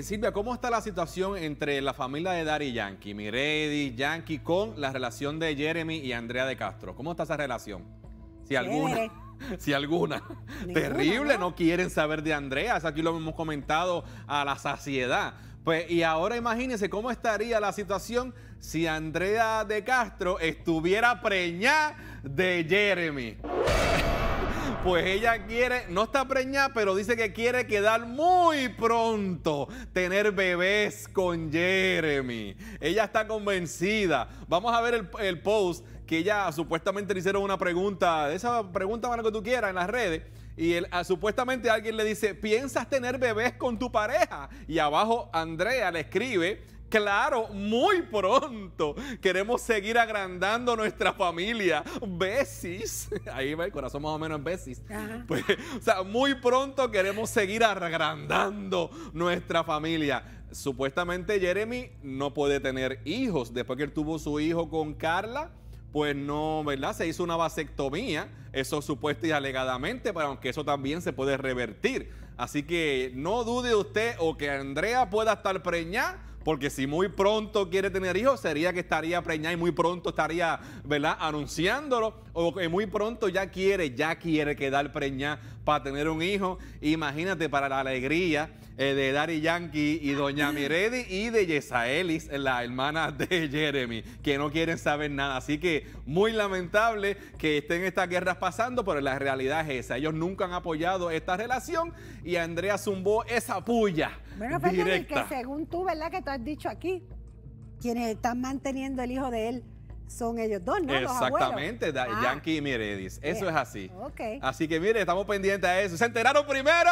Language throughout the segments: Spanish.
Eh, Silvia, ¿cómo está la situación entre la familia de Dari Yankee, y Yankee, con la relación de Jeremy y Andrea de Castro? ¿Cómo está esa relación? Si alguna. Si alguna. Terrible, ¿no? quieren saber de Andrea. Eso aquí lo hemos comentado a la saciedad. Pues, y ahora imagínense cómo estaría la situación si Andrea de Castro estuviera preñada de Jeremy. Pues ella quiere, no está preñada, pero dice que quiere quedar muy pronto, tener bebés con Jeremy. Ella está convencida. Vamos a ver el, post que ella supuestamente le hicieron una pregunta, esa pregunta para lo que tú quieras en las redes. Y ah, supuestamente alguien le dice, ¿piensas tener bebés con tu pareja? Y abajo Andrea le escribe Claro, muy pronto queremos seguir agrandando nuestra familia. Besis, ahí va el corazón más o menos en besis. Pues, o sea, muy pronto queremos seguir agrandando nuestra familia. Supuestamente Jeremy no puede tener hijos. Después que él tuvo su hijo con Carla, pues no, ¿verdad? Se hizo una vasectomía, eso supuesto y alegadamente, pero aunque eso también se puede revertir. Así que no dude usted o que Andrea pueda estar preñada porque si muy pronto quiere tener hijos, sería que estaría preñada y muy pronto estaría, ¿verdad?, anunciándolo. O que muy pronto ya quiere, ya quiere quedar preñada para tener un hijo. Imagínate para la alegría eh, de Dari Yankee y Doña Miredi y de Yesaelis, la hermana de Jeremy, que no quieren saber nada. Así que muy lamentable que estén estas guerras pasando, pero la realidad es esa. Ellos nunca han apoyado esta relación y Andrea zumbó esa puya bueno, Fernández, pues, que según tú, ¿verdad? Que tú has dicho aquí, quienes están manteniendo el hijo de él son ellos dos, ¿no? Exactamente, ah. Yankee y Eso eh, es así. OK. Así que mire, estamos pendientes a eso. ¡Se enteraron primero!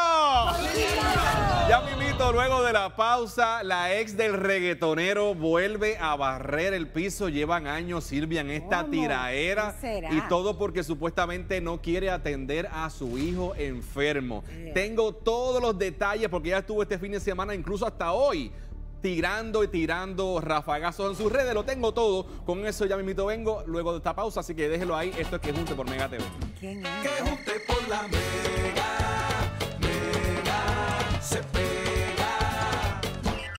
luego de la pausa, la ex del reggaetonero vuelve a barrer el piso. Llevan años, Silvia, en esta tiraera. Y todo porque supuestamente no quiere atender a su hijo enfermo. Tengo todos los detalles porque ya estuvo este fin de semana, incluso hasta hoy, tirando y tirando rafagazos en sus redes. Lo tengo todo. Con eso ya invito vengo luego de esta pausa, así que déjelo ahí. Esto es que junte por Mega TV. Que junte por la Mega